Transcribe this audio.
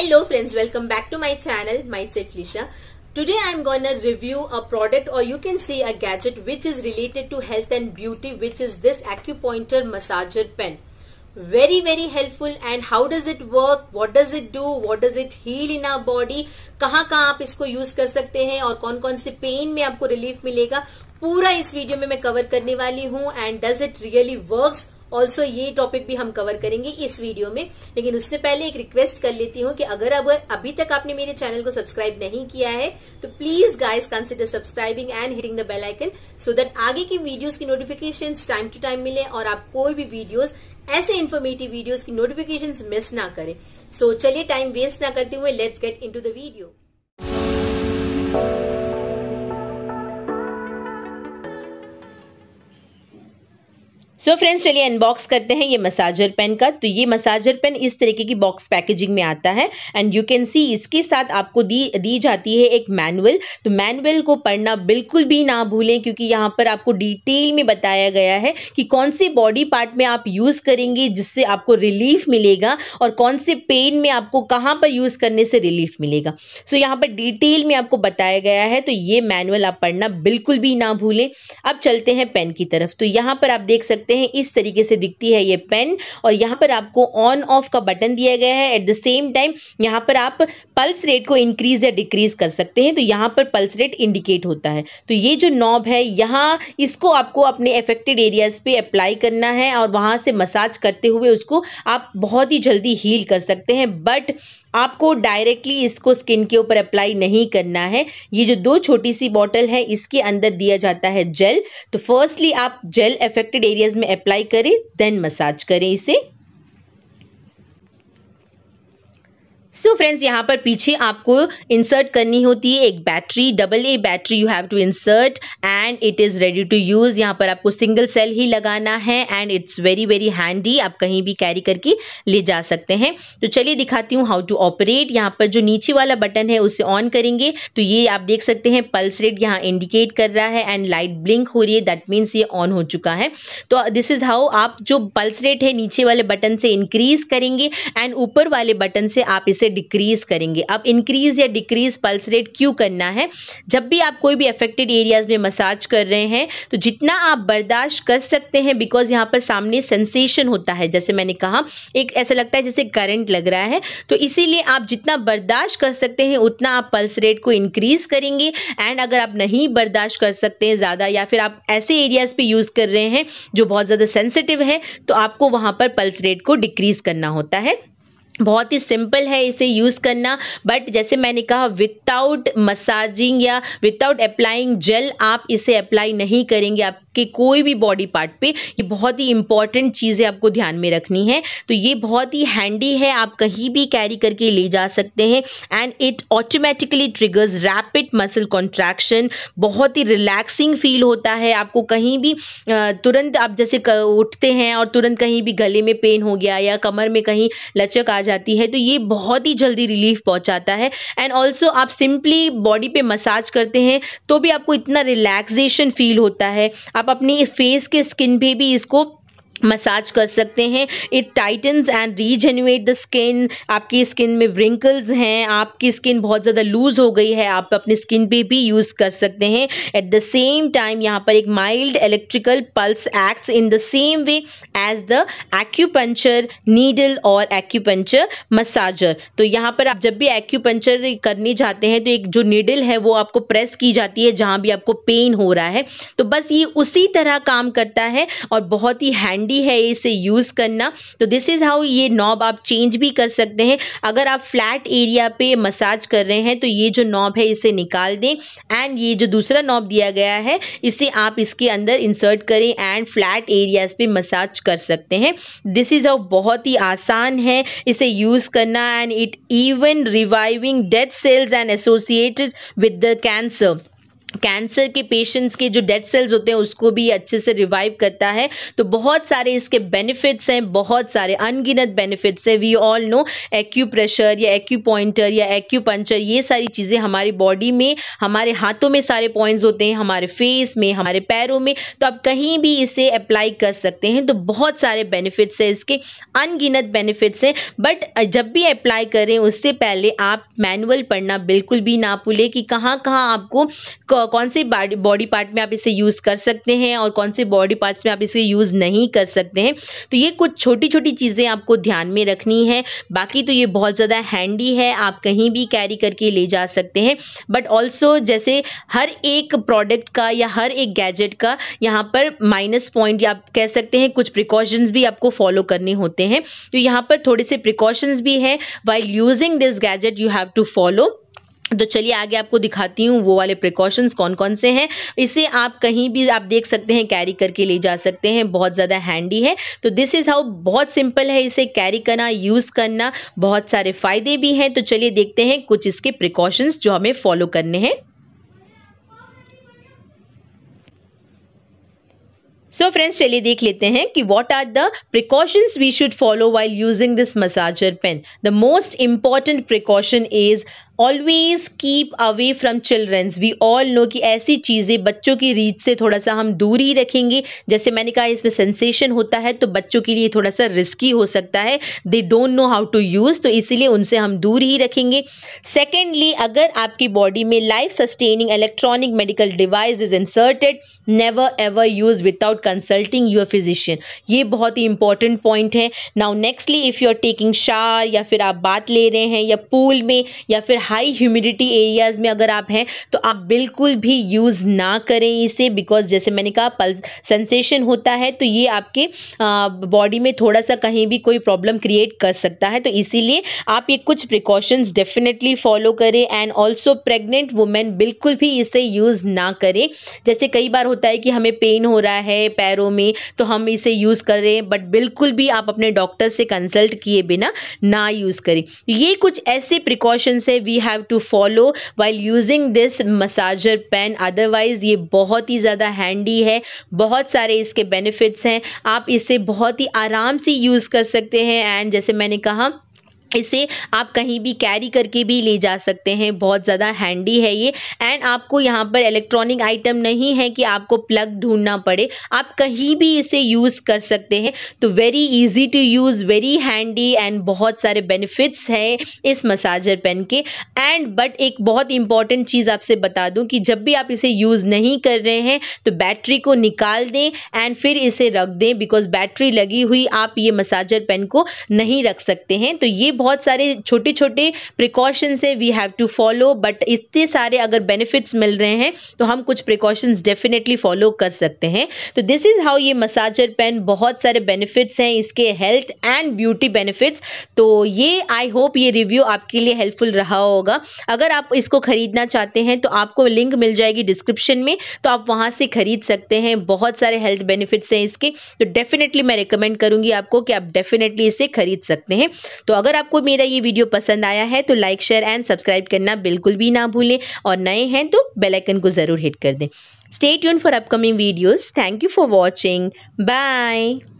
hello friends welcome back to my channel myself lisha today i'm gonna review a product or you can say a gadget which is related to health and beauty which is this acupuncture massager pen very very helpful and how does it work what does it do what does it heal in our body कहाँ कहाँ आप इसको use कर सकते हैं और कौन कौन से पेन में आपको रिलीफ मिलेगा पूरा इस वीडियो में मैं कवर करने वाली हूँ and does it really works also ये टॉपिक भी हम कवर करेंगे इस वीडियो में लेकिन उससे पहले एक रिक्वेस्ट कर लेती हूँ कि अगर अब अभी तक आपने मेरे चैनल को सब्सक्राइब नहीं किया है तो please guys consider subscribing and hitting the bell icon so that आगे की वीडियोस की नोटिफिकेशन टाइम टू टाइम मिले और आप कोई भी वीडियोज ऐसे इन्फॉर्मेटिव वीडियोज की नोटिफिकेशन मिस ना करें सो so, चलिए टाइम वेस्ट ना करते हुए let's get in the video so friends चलिए अनबॉक्स करते हैं ये मसाजर पेन का तो ये मसाजर पेन इस तरीके की बॉक्स पैकेजिंग में आता है एंड यू कैन सी इसके साथ आपको दी दी जाती है एक मैनुअल तो मैनुअल को पढ़ना बिल्कुल भी ना भूलें क्योंकि यहाँ पर आपको डिटेल में बताया गया है कि कौन से बॉडी पार्ट में आप यूज़ करेंगे जिससे आपको रिलीफ मिलेगा और कौन से पेन में आपको कहाँ पर यूज़ करने से रिलीफ मिलेगा सो so, यहाँ पर डिटेल में आपको बताया गया है तो ये मैनुअल आप पढ़ना बिल्कुल भी ना भूलें अब चलते हैं पेन की तरफ तो यहाँ पर आप देख सकते सकते हैं इस तरीके से दिखती है ये पेन और यहाँ पर आपको ऑन ऑफ का बटन दिया गया है एट द सेम टाइम यहाँ पर आप पल्स रेट को इंक्रीज या डिक्रीज कर सकते हैं तो यहाँ पर पल्स रेट इंडिकेट होता है तो ये जो नॉब है यहाँ इसको आपको अपने अफेक्टेड एरियाज पे अप्लाई करना है और वहाँ से मसाज करते हुए उसको आप बहुत ही जल्दी हील कर सकते हैं बट आपको डायरेक्टली इसको स्किन के ऊपर अप्लाई नहीं करना है ये जो दो छोटी सी बॉटल है इसके अंदर दिया जाता है जेल तो फर्स्टली आप जेल अफेक्टेड एरियाज में अप्लाई करें देन मसाज करें इसे सो so फ्रेंड्स यहाँ पर पीछे आपको इंसर्ट करनी होती है एक battery double A battery you have to insert and it is ready to use यहाँ पर आपको सिंगल सेल ही लगाना है and it's very very handy आप कहीं भी कैरी करके ले जा सकते हैं तो चलिए दिखाती हूँ हाउ टू ऑपरेट यहाँ पर जो नीचे वाला बटन है उसे ऑन करेंगे तो ये आप देख सकते हैं पल्स रेट यहाँ इंडिकेट कर रहा है एंड लाइट ब्लिंक हो रही है दैट मीन्स ये ऑन हो चुका है तो दिस इज़ हाउ आप जो पल्स रेट है नीचे वाले बटन से इंक्रीज करेंगे एंड ऊपर वाले बटन से आप इसे डिक्रीज़ करेंगे अब इंक्रीज़ या डिक्रीज़ पल्स रेट क्यों करना है जब भी आप कोई भी अफेक्टेड एरियाज़ में मसाज कर रहे हैं तो जितना आप बर्दाश्त कर सकते हैं बिकॉज यहाँ पर सामने सेंसेशन होता है जैसे मैंने कहा एक ऐसा लगता है जैसे करंट लग रहा है तो इसीलिए आप जितना बर्दाश्त कर सकते हैं उतना आप पल्स रेट को इंक्रीज़ करेंगे एंड अगर आप नहीं बर्दाश्त कर सकते हैं ज़्यादा या फिर आप ऐसे एरियाज़ पे यूज़ कर रहे हैं जो बहुत ज़्यादा सेंसिटिव है तो आपको वहाँ पर पल्स रेट को डिक्रीज़ करना होता है बहुत ही सिंपल है इसे यूज़ करना बट जैसे मैंने कहा विदाउट मसाजिंग या विदाउट अप्लाइंग जेल आप इसे अप्लाई नहीं करेंगे आप के कोई भी बॉडी पार्ट पे ये बहुत ही इंपॉर्टेंट चीज़ें आपको ध्यान में रखनी है तो ये बहुत ही हैंडी है आप कहीं भी कैरी करके ले जा सकते हैं and it automatically triggers rapid muscle contraction बहुत ही रिलैक्सिंग फील होता है आपको कहीं भी तुरंत आप जैसे उठते हैं और तुरंत कहीं भी गले में पेन हो गया या कमर में कहीं लचक आ जाती है तो ये बहुत ही जल्दी रिलीफ पहुंचाता है एंड ऑल्सो आप सिंपली बॉडी पे मसाज करते हैं तो भी आपको इतना रिलैक्सेशन फील होता है आप आप अपनी फेस के स्किन पे भी इसको मसाज कर सकते हैं it tightens and rejuvenate the skin आपकी स्किन में व्रिंकल्स हैं आपकी स्किन बहुत ज़्यादा लूज़ हो गई है आप अपनी स्किन पे भी यूज़ कर सकते हैं एट द सेम टाइम यहाँ पर एक mild electrical pulse acts in the same way as the acupuncture needle और एक्यूपंचर मसाजर तो यहाँ पर आप जब भी एक्यूपंचर करने जाते हैं तो एक जो नीडल है वो आपको प्रेस की जाती है जहाँ भी आपको पेन हो रहा है तो बस ये उसी तरह काम करता है और बहुत ही हैंड हैंडी है इसे यूज़ करना तो दिस इज़ हाउ ये नॉब आप चेंज भी कर सकते हैं अगर आप फ्लैट एरिया पे मसाज कर रहे हैं तो ये जो नॉब है इसे निकाल दें एंड ये जो दूसरा नॉब दिया गया है इसे आप इसके अंदर इंसर्ट करें एंड फ्लैट एरियाज़ पे मसाज कर सकते हैं दिस इज़ हाउ बहुत ही आसान है इसे यूज़ करना and it even reviving death cells and associated with the cancer cancer के पेशेंट्स के जो डेड सेल्स होते हैं उसको भी अच्छे से रिवाइव करता है तो बहुत सारे इसके बेनिफिट्स हैं बहुत सारे अनगिनत बेनिफिट्स हैं वी ऑल नो एक्यूप्रेशर या एक्यूपॉइंटर या एक्यूपंचर ये सारी चीज़ें हमारी बॉडी में हमारे हाथों में सारे पॉइंट्स होते हैं हमारे फेस में हमारे पैरों में तो आप कहीं भी इसे अप्लाई कर सकते हैं तो बहुत सारे बेनिफिट्स हैं इसके अनगिनत बेनिफिट्स हैं बट जब भी अप्लाई करें उससे पहले आप मैनुअल पढ़ना बिल्कुल भी ना भूलें कि कहाँ कहाँ आपको कौन से बॉडी पार्ट में आप इसे यूज़ कर सकते हैं और कौन से बॉडी पार्ट्स में आप इसे यूज़ नहीं कर सकते हैं तो ये कुछ छोटी छोटी चीज़ें आपको ध्यान में रखनी है बाकी तो ये बहुत ज़्यादा हैंडी है आप कहीं भी कैरी करके ले जा सकते हैं बट ऑल्सो जैसे हर एक प्रोडक्ट का या हर एक गैजेट का यहाँ पर माइनस पॉइंट आप कह सकते हैं कुछ प्रिकॉशंस भी आपको फॉलो करने होते हैं तो यहाँ पर थोड़े से प्रिकॉशंस भी है while using this gadget you have to follow तो चलिए आगे आपको दिखाती हूँ वो वाले प्रिकॉशंस कौन कौन से हैं इसे आप कहीं भी आप देख सकते हैं कैरी करके ले जा सकते हैं बहुत ज़्यादा हैंडी है तो दिस इज़ हाउ बहुत सिंपल है इसे कैरी करना यूज़ करना बहुत सारे फ़ायदे भी हैं तो चलिए देखते हैं कुछ इसके प्रिकॉशंस जो हमें फॉलो करने हैं सो फ्रेंड्स चलिए देख लेते हैं कि what are the precautions we should follow while using this massager pen the most important precaution is always keep away from childrens we all know कि ऐसी चीज़ें बच्चों की रीच से थोड़ा सा हम दूर ही रखेंगे जैसे मैंने कहा इसमें सेंसेशन होता है तो बच्चों के लिए थोड़ा सा रिस्की हो सकता है they don't know how to use तो इसीलिए उनसे हम दूर ही रखेंगे सेकेंडली अगर आपकी बॉडी में life sustaining electronic medical device is inserted never ever use without consulting your physician ये बहुत ही इंपॉर्टेंट पॉइंट है now nextly if you are taking शार या फिर आप बात ले रहे हैं या पूल में या फिर हाई ह्यूमिडिटी एरियाज़ में अगर आप हैं तो आप बिल्कुल भी यूज़ ना करें इसे बिकॉज जैसे मैंने कहा पल्स सेंसेशन होता है तो ये आपके बॉडी में थोड़ा सा कहीं भी कोई प्रॉब्लम क्रिएट कर सकता है तो इसीलिए आप ये कुछ प्रिकॉशंस डेफिनेटली फॉलो करें एंड ऑल्सो प्रेग्नेंट वुमेन बिल्कुल भी इसे यूज़ ना करें जैसे कई बार होता है कि हमें पेन हो रहा है पैरों में तो हम इसे यूज़ करें बट बिल्कुल भी आप अपने डॉक्टर से कंसल्ट किए बिना ना यूज़ करें ये कुछ ऐसे प्रिकॉशंस है we have to follow while using this massager pen otherwise ये बहुत ही ज़्यादा हैंडी है बहुत सारे इसके बेनिफिट्स हैं आप इसे बहुत ही आराम से यूज़ कर सकते हैं एंड जैसे मैंने कहा इसे आप कहीं भी कैरी करके भी ले जा सकते हैं बहुत ज़्यादा हैंडी है ये एंड आपको यहाँ पर इलेक्ट्रॉनिक आइटम नहीं है कि आपको प्लग ढूंढना पड़े आप कहीं भी इसे यूज़ कर सकते हैं तो very easy to use very handy and बहुत सारे बेनिफिट्स हैं इस मसाजर पेन के एंड बट एक बहुत इंपॉर्टेंट चीज़ आपसे बता दूँ कि जब भी आप इसे यूज़ नहीं कर रहे हैं तो बैटरी को निकाल दें एंड फिर इसे रख दें बिकॉज बैटरी लगी हुई आप ये मसाजर पेन को नहीं रख सकते हैं तो ये बहुत सारे छोटे छोटे प्रिकॉशंस हैं we have to follow but इतने सारे अगर बेनिफिट्स मिल रहे हैं तो हम कुछ प्रिकॉशंस डेफिनेटली फॉलो कर सकते हैं तो दिस इज़ हाउ ये मसाजर पेन बहुत सारे बेनिफिट्स हैं इसके हेल्थ एंड ब्यूटी बेनिफिट्स तो ये आई होप ये रिव्यू आपके लिए हेल्पफुल रहा होगा अगर आप इसको ख़रीदना चाहते हैं तो आपको लिंक मिल जाएगी डिस्क्रिप्शन में तो आप वहाँ से ख़रीद सकते हैं बहुत सारे हेल्थ बेनिफिट्स हैं इसके तो डेफिनेटली मैं रिकमेंड करूँगी आपको कि आप डेफिनेटली इसे ख़रीद सकते हैं तो अगर आप आपको मेरा ये वीडियो पसंद आया है तो लाइक शेयर एंड सब्सक्राइब करना बिल्कुल भी ना भूलें और नए हैं तो बेलाइकन को ज़रूर हिट कर दें stay tune for upcoming videos thank you for watching bye